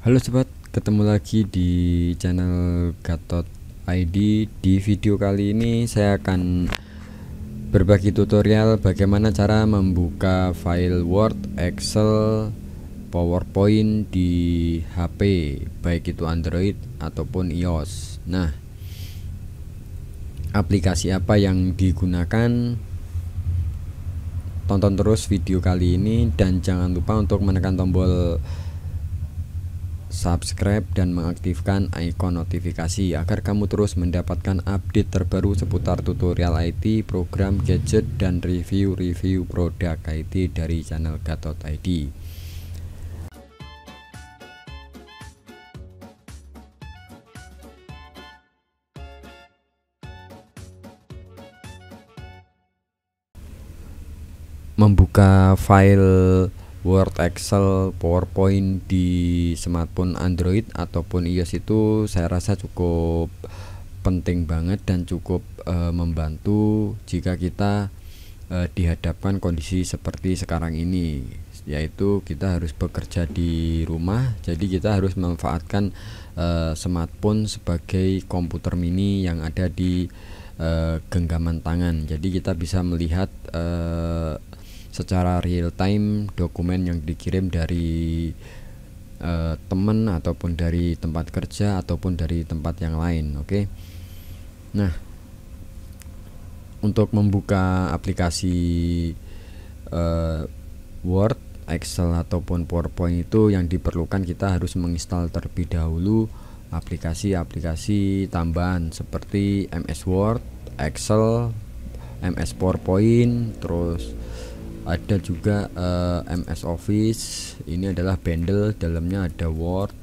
Halo sobat, ketemu lagi di channel Gatot ID. Di video kali ini saya akan berbagi tutorial bagaimana cara membuka file Word, Excel, PowerPoint di HP, baik itu Android ataupun iOS. Nah, aplikasi apa yang digunakan? Tonton terus video kali ini dan jangan lupa untuk menekan tombol subscribe, dan mengaktifkan ikon notifikasi agar kamu terus mendapatkan update terbaru seputar tutorial IT, program gadget, dan review-review produk IT dari channel Gatot ID. Membuka file Word, Excel, PowerPoint di smartphone Android ataupun iOS itu saya rasa cukup penting banget dan cukup e, membantu jika kita e, dihadapkan kondisi seperti sekarang ini yaitu kita harus bekerja di rumah jadi kita harus memanfaatkan e, smartphone sebagai komputer mini yang ada di e, genggaman tangan jadi kita bisa melihat e, secara real time dokumen yang dikirim dari uh, eh, teman ataupun dari tempat kerja ataupun dari tempat yang lain oke okay? nah untuk membuka aplikasi uh, Word, Excel ataupun PowerPoint itu yang diperlukan kita harus menginstal terlebih dahulu aplikasi-aplikasi tambahan seperti MS Word, Excel, MS PowerPoint, terus ada juga uh, eh, MS Office ini adalah bundle dalamnya ada Word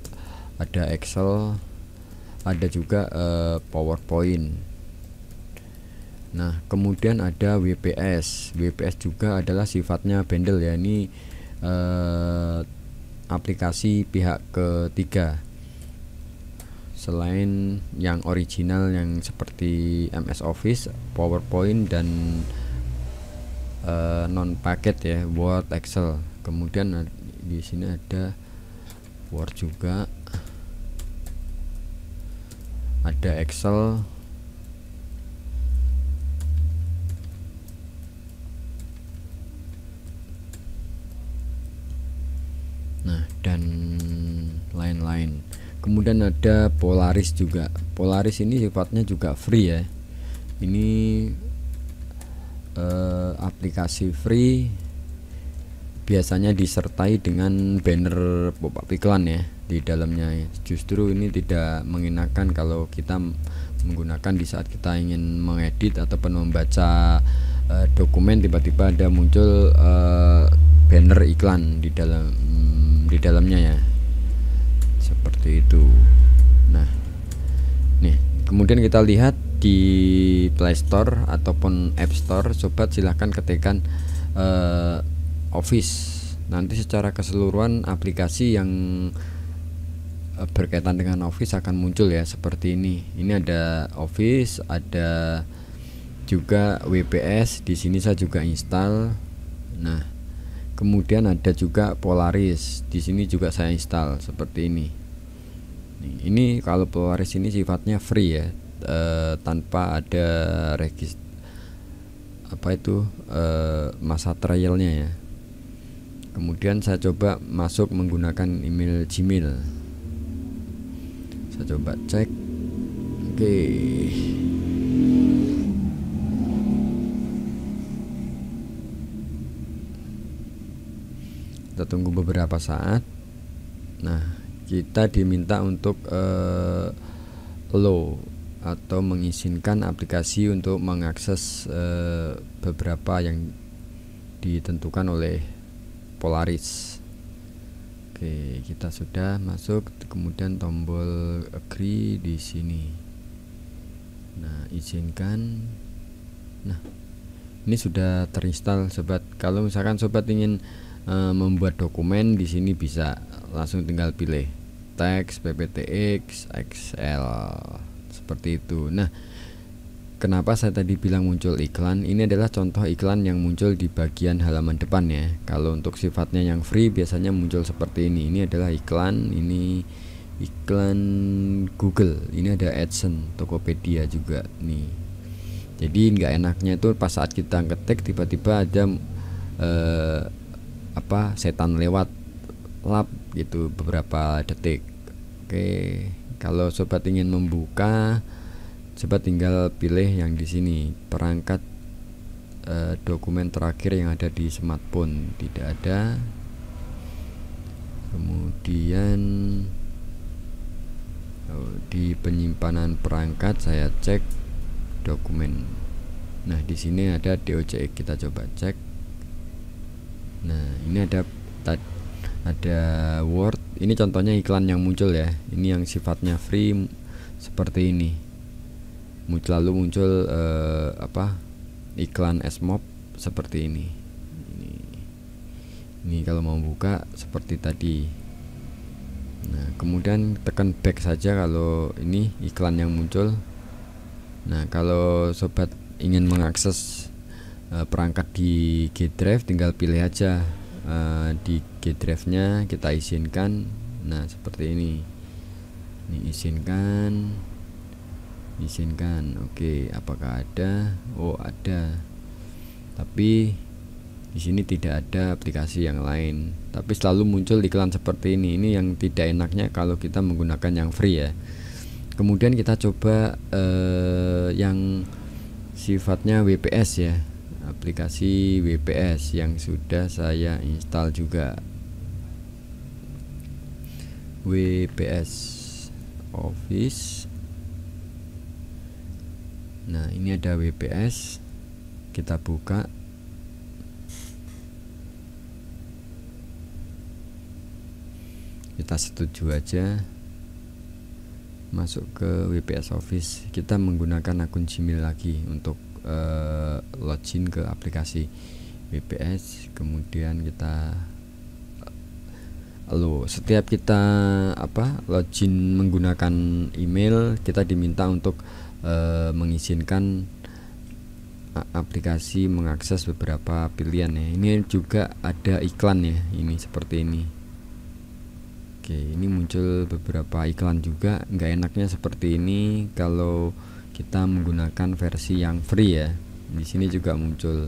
ada Excel ada juga uh, PowerPoint nah kemudian ada WPS WPS juga adalah sifatnya bundle ya ini uh, aplikasi pihak ketiga selain yang original yang seperti MS Office, PowerPoint dan uh, non paket ya Word Excel kemudian di sini ada Word juga ada Excel nah dan lain-lain kemudian ada Polaris juga Polaris ini sifatnya juga free ya ini Eh, aplikasi free biasanya disertai dengan banner pop-up iklan ya di dalamnya justru ini tidak mengenakan kalau kita menggunakan di saat kita ingin mengedit ataupun membaca uh, dokumen tiba-tiba ada muncul uh, banner iklan di dalam di dalamnya ya seperti itu nah nih kemudian kita lihat di Play Store ataupun App Store sobat silahkan ketikkan uh, Office nanti secara keseluruhan aplikasi yang eh, berkaitan dengan Office akan muncul ya seperti ini ini ada Office ada juga WPS di sini saya juga install nah kemudian ada juga Polaris di sini juga saya install seperti ini ini kalau Polaris ini sifatnya free ya e, tanpa ada regis apa itu e, masa trialnya ya kemudian saya coba masuk menggunakan email Gmail saya coba cek oke okay. kita tunggu beberapa saat nah kita diminta untuk uh, low atau mengizinkan aplikasi untuk mengakses e, beberapa yang ditentukan oleh Polaris. Oke, kita sudah masuk kemudian tombol agree di sini. Nah, izinkan. Nah, ini sudah terinstall sobat. Kalau misalkan sobat ingin e, membuat dokumen di sini bisa langsung tinggal pilih teks PPTX XL seperti itu nah Kenapa saya tadi bilang muncul iklan? Ini adalah contoh iklan yang muncul di bagian halaman depan ya. Kalau untuk sifatnya yang free biasanya muncul seperti ini. Ini adalah iklan, ini iklan Google, ini ada AdSense, Tokopedia juga nih. Jadi nggak enaknya itu pas saat kita ngetik tiba-tiba ada eh, apa setan lewat lap gitu beberapa detik. Oke. Okay. Kalau sobat ingin membuka, sobat tinggal pilih yang di sini perangkat eh, dokumen terakhir yang ada di smartphone tidak ada. Kemudian di penyimpanan perangkat saya cek dokumen. Nah di sini ada DOCX e, kita coba cek. Nah ini ada ada Word ini contohnya iklan yang muncul ya ini yang sifatnya free seperti ini muncul lalu muncul uh, apa iklan Smob seperti ini. ini ini kalau mau buka seperti tadi nah kemudian tekan back saja kalau ini iklan yang muncul nah kalau sobat ingin mengakses uh, perangkat di G Drive tinggal pilih aja uh, di G drive nya kita izinkan nah seperti ini ini izinkan izinkan oke apakah ada oh ada tapi di sini tidak ada aplikasi yang lain tapi selalu muncul iklan seperti ini ini yang tidak enaknya kalau kita menggunakan yang free ya kemudian kita coba uh, yang sifatnya WPS ya aplikasi WPS yang sudah saya install juga WPS Office Nah ini ada WPS kita buka kita setuju aja masuk ke WPS Office kita menggunakan akun Gmail lagi untuk Eh, login ke aplikasi BPS kemudian kita lalu setiap kita apa login menggunakan email kita diminta untuk e, mengizinkan aplikasi mengakses beberapa pilihan ya ini juga ada iklan ya ini seperti ini oke ini muncul beberapa iklan juga nggak enaknya seperti ini kalau kita menggunakan versi yang free ya di sini juga muncul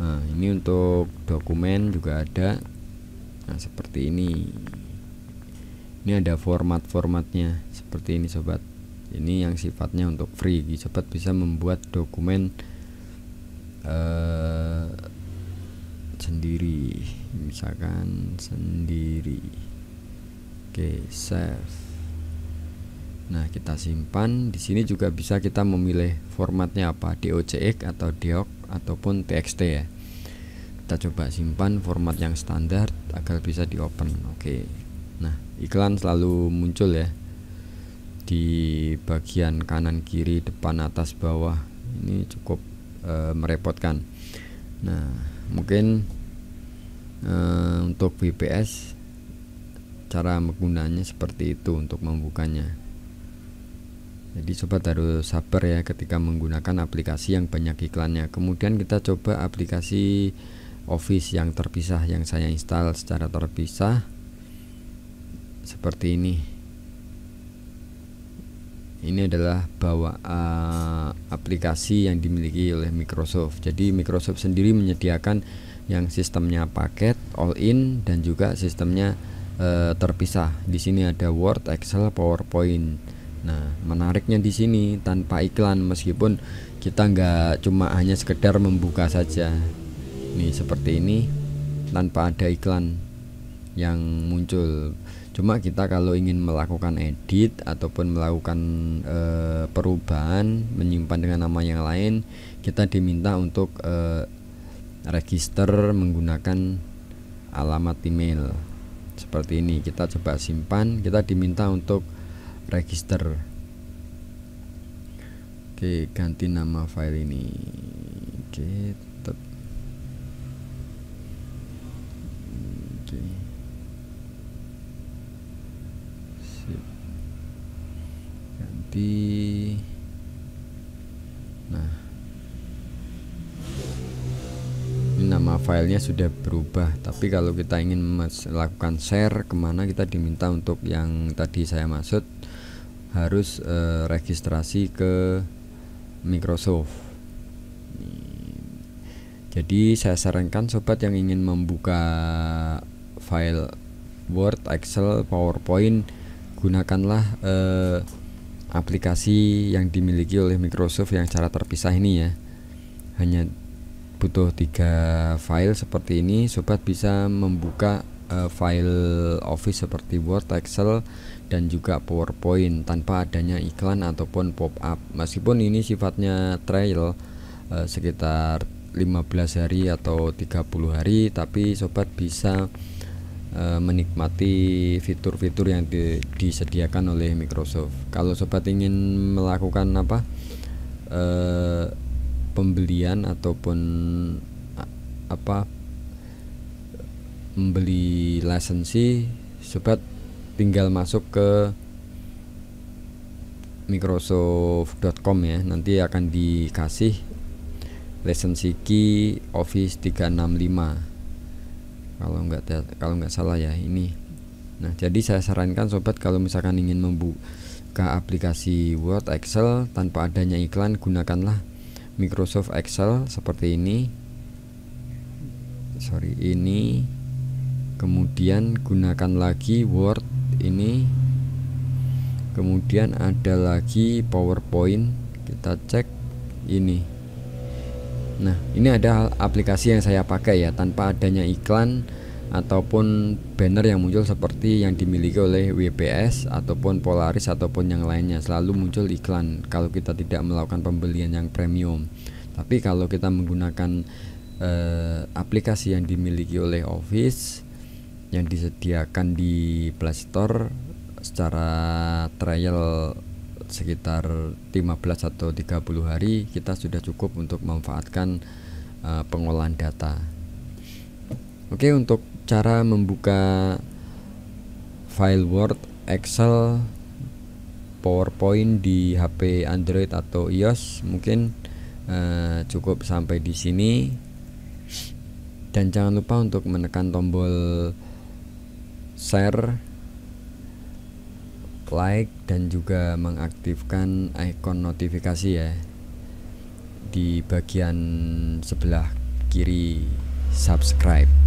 nah ini untuk dokumen juga ada nah seperti ini ini ada format-formatnya seperti ini sobat ini yang sifatnya untuk free sobat bisa membuat dokumen eh, sendiri misalkan sendiri oke save Nah, kita simpan. Di sini juga bisa kita memilih formatnya apa, DOCX atau DOC ataupun TXT ya. Kita coba simpan format yang standar agar bisa di open. Oke. Nah, iklan selalu muncul ya di bagian kanan kiri depan atas bawah. Ini cukup e, merepotkan. Nah, mungkin e, untuk VPS cara menggunanya seperti itu untuk membukanya. Jadi sobat harus sabar ya ketika menggunakan aplikasi yang banyak iklannya. Kemudian kita coba aplikasi Office yang terpisah yang saya install secara terpisah seperti ini. Ini adalah bawa uh, aplikasi yang dimiliki oleh Microsoft. Jadi Microsoft sendiri menyediakan yang sistemnya paket all in dan juga sistemnya uh, terpisah. Di sini ada Word, Excel, PowerPoint Nah, menariknya di sini tanpa iklan meskipun kita nggak cuma hanya sekedar membuka saja. Nih seperti ini tanpa ada iklan yang muncul. Cuma kita kalau ingin melakukan edit ataupun melakukan e, perubahan menyimpan dengan nama yang lain, kita diminta untuk e, register menggunakan alamat email. Seperti ini, kita coba simpan, kita diminta untuk register oke ganti nama file ini oke tetap oke Sip. ganti nah filenya sudah berubah tapi kalau kita ingin melakukan share kemana kita diminta untuk yang tadi saya maksud harus uh, registrasi ke Microsoft jadi saya sarankan sobat yang ingin membuka file Word, Excel, PowerPoint gunakanlah uh, aplikasi yang dimiliki oleh Microsoft yang cara terpisah ini ya hanya butuh tiga file seperti ini sobat bisa membuka uh, file office seperti Word, Excel dan juga PowerPoint tanpa adanya iklan ataupun pop-up meskipun ini sifatnya trial uh, sekitar 15 hari atau 30 hari tapi sobat bisa eh, menikmati fitur-fitur yang di, disediakan oleh Microsoft kalau sobat ingin melakukan apa uh, pembelian ataupun apa membeli lisensi sobat tinggal masuk ke microsoft.com ya nanti akan dikasih lisensi key office 365 kalau nggak kalau nggak salah ya ini nah jadi saya sarankan sobat kalau misalkan ingin membuka aplikasi Word Excel tanpa adanya iklan gunakanlah Microsoft Excel seperti ini sorry ini kemudian gunakan lagi Word ini kemudian ada lagi PowerPoint kita cek ini nah ini ada aplikasi yang saya pakai ya tanpa adanya iklan ataupun banner yang muncul seperti yang dimiliki oleh WPS ataupun Polaris ataupun yang lainnya selalu muncul iklan kalau kita tidak melakukan pembelian yang premium tapi kalau kita menggunakan eh, aplikasi yang dimiliki oleh Office yang disediakan di Play Store secara trial sekitar 15 atau 30 hari kita sudah cukup untuk memanfaatkan eh, pengolahan data. Oke, untuk cara membuka file Word, Excel, PowerPoint di HP Android atau iOS mungkin uh, cukup sampai di sini dan jangan lupa untuk menekan tombol share like dan juga mengaktifkan ikon notifikasi ya di bagian sebelah kiri subscribe